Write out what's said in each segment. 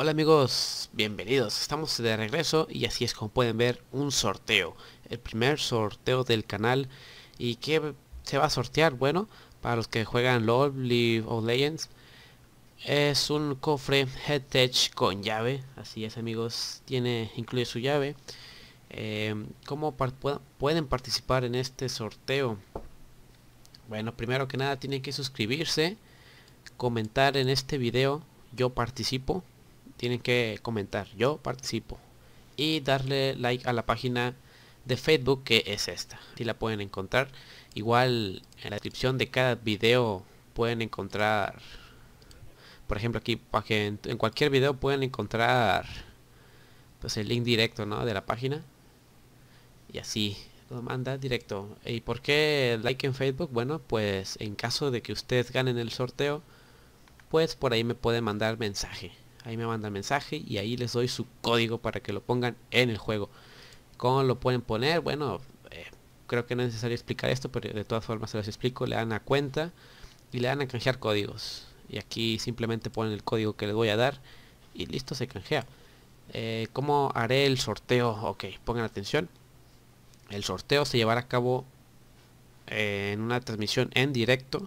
Hola amigos, bienvenidos, estamos de regreso y así es como pueden ver un sorteo, el primer sorteo del canal y que se va a sortear, bueno, para los que juegan LOL, League of Legends es un cofre Headtech con llave, así es amigos, tiene incluye su llave eh, ¿Cómo pueden participar en este sorteo? Bueno, primero que nada tienen que suscribirse, comentar en este video, yo participo tienen que comentar, yo participo. Y darle like a la página de Facebook que es esta. Si la pueden encontrar. Igual en la descripción de cada video pueden encontrar. Por ejemplo aquí en cualquier video pueden encontrar pues el link directo ¿no? de la página. Y así lo manda directo. ¿Y por qué like en Facebook? Bueno, pues en caso de que ustedes ganen el sorteo, pues por ahí me pueden mandar mensaje. Ahí me mandan mensaje y ahí les doy su código para que lo pongan en el juego. ¿Cómo lo pueden poner? Bueno, eh, creo que no es necesario explicar esto, pero de todas formas se los explico. Le dan a cuenta y le dan a canjear códigos. Y aquí simplemente ponen el código que les voy a dar y listo, se canjea. Eh, ¿Cómo haré el sorteo? Ok, pongan atención. El sorteo se llevará a cabo eh, en una transmisión en directo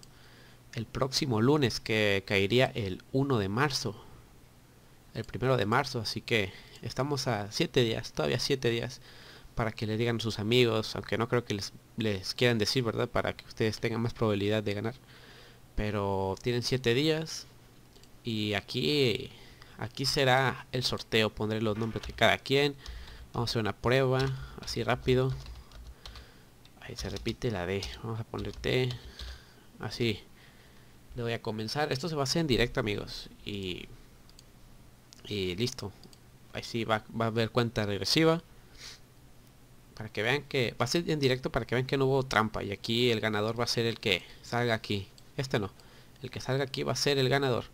el próximo lunes que caería el 1 de marzo el primero de marzo, así que estamos a siete días, todavía siete días, para que le digan a sus amigos, aunque no creo que les, quieran decir, ¿verdad? Para que ustedes tengan más probabilidad de ganar. Pero tienen siete días y aquí, aquí será el sorteo, pondré los nombres de cada quien. Vamos a hacer una prueba, así rápido. Ahí se repite la D, vamos a poner T, así. Le voy a comenzar, esto se va a hacer en directo amigos y y listo ahí sí va, a haber cuenta regresiva para que vean que va a ser en directo para que vean que no hubo trampa y aquí el ganador va a ser el que salga aquí este no el que salga aquí va a ser el ganador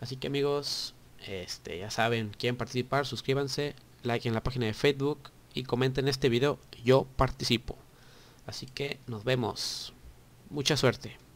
así que amigos este ya saben quieren participar suscríbanse like en la página de facebook y comenten este video yo participo así que nos vemos mucha suerte